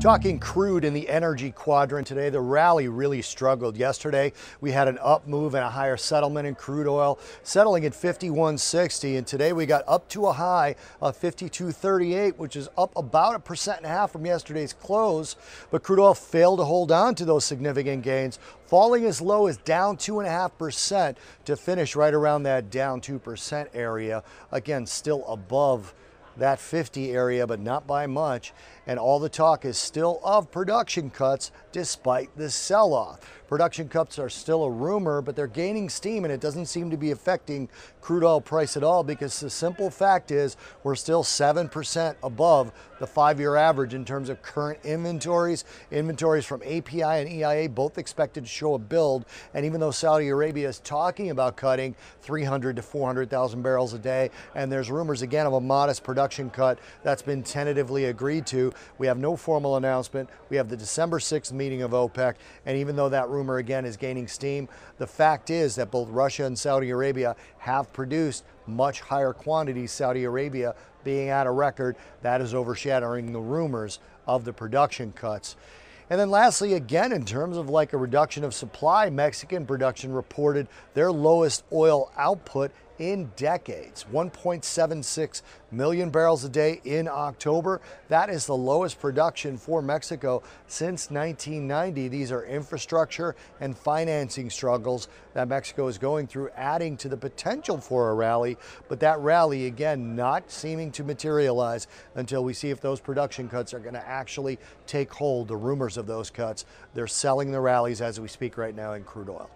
Talking crude in the energy quadrant today, the rally really struggled yesterday. We had an up move and a higher settlement in crude oil, settling at 51.60. And today we got up to a high of 52.38, which is up about a percent and a half from yesterday's close. But crude oil failed to hold on to those significant gains, falling as low as down 2.5% to finish right around that down 2% area. Again, still above that 50 area, but not by much. And all the talk is still of production cuts despite the sell off. Production cuts are still a rumor, but they're gaining steam and it doesn't seem to be affecting crude oil price at all because the simple fact is we're still 7% above the five-year average in terms of current inventories. Inventories from API and EIA both expected to show a build. And even though Saudi Arabia is talking about cutting 300 to 400,000 barrels a day, and there's rumors again of a modest production cut that's been tentatively agreed to, we have no formal announcement. We have the December 6th meeting of OPEC. And even though that rumor again is gaining steam, the fact is that both Russia and Saudi Arabia have produced much higher quantities, Saudi Arabia being at a record, that is overshadowing the rumors of the production cuts. And then lastly, again, in terms of like a reduction of supply, Mexican production reported their lowest oil output in decades. 1.76 million barrels a day in October. That is the lowest production for Mexico since 1990. These are infrastructure and financing struggles that Mexico is going through, adding to the potential for a rally, but that rally, again, not seeming to materialize until we see if those production cuts are going to actually take hold. The rumors of those cuts, they're selling the rallies as we speak right now in crude oil.